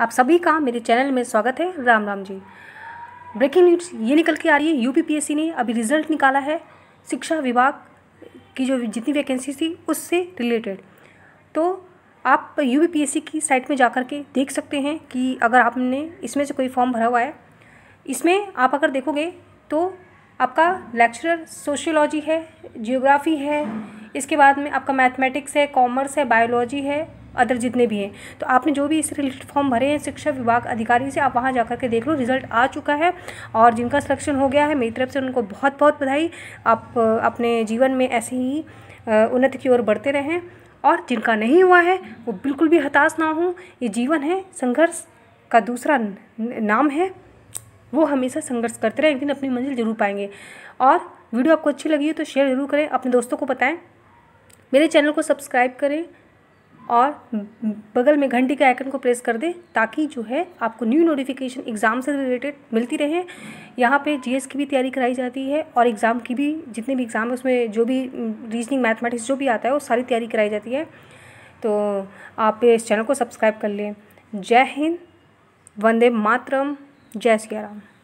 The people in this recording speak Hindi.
आप सभी का मेरे चैनल में स्वागत है राम राम जी ब्रेकिंग न्यूज ये निकल के आ रही है यूपीपीएससी ने अभी रिजल्ट निकाला है शिक्षा विभाग की जो जितनी वैकेंसी थी उससे रिलेटेड तो आप यू की साइट में जा कर के देख सकते हैं कि अगर आपने इसमें से कोई फॉर्म भरा हुआ है इसमें आप अगर देखोगे तो आपका लेक्चरर सोशियोलॉजी है जियोग्राफी है इसके बाद में आपका मैथमेटिक्स है कॉमर्स है बायोलॉजी है अदर जितने भी हैं तो आपने जो भी इससे रिलेटेड फॉर्म भरे हैं शिक्षा विभाग अधिकारी से आप वहाँ जा के देख लो रिजल्ट आ चुका है और जिनका सिलेक्शन हो गया है मेरी तरफ से उनको बहुत बहुत बधाई आप अपने जीवन में ऐसे ही उन्नति की ओर बढ़ते रहें और जिनका नहीं हुआ है वो बिल्कुल भी हताश ना हो ये जीवन है संघर्ष का दूसरा नाम है वो हमेशा संघर्ष करते रहें एक दिन अपनी मंजिल जरूर पाएंगे और वीडियो आपको अच्छी लगी है तो शेयर जरूर करें अपने दोस्तों को बताएं मेरे चैनल को सब्सक्राइब करें और बगल में घंटी के आइकन को प्रेस कर दें ताकि जो है आपको न्यू नोटिफिकेशन एग्ज़ाम से रिलेटेड मिलती रहे यहाँ पे जीएस की भी तैयारी कराई जाती है और एग्ज़ाम की भी जितने भी एग्ज़ाम है उसमें जो भी रीजनिंग मैथमेटिक्स जो भी आता है वो सारी तैयारी कराई जाती है तो आप इस चैनल को सब्सक्राइब कर लें जय हिंद वंदे मातरम जय सिया